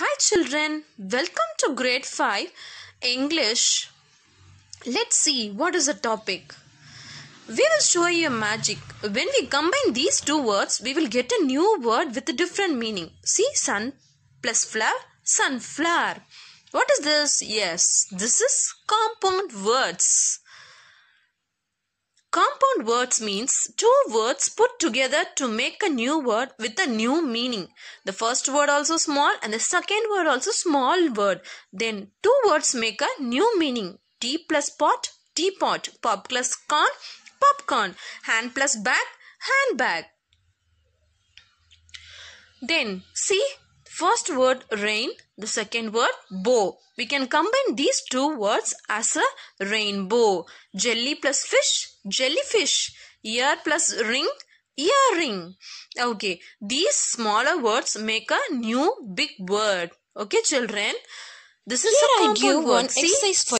Hi children, welcome to grade 5 English. Let's see what is the topic. We will show you a magic. When we combine these two words, we will get a new word with a different meaning. See sun plus flower, sunflower. What is this? Yes, this is compound words. Compound words means two words put together to make a new word with a new meaning. The first word also small and the second word also small word. Then two words make a new meaning. Tea plus pot, teapot. Pop plus corn, popcorn. Hand plus bag, handbag. Then see First word rain, the second word bow. We can combine these two words as a rainbow. Jelly plus fish, jellyfish. Ear plus ring, earring. Okay, these smaller words make a new big word. Okay, children. This is Here a I give one exercise for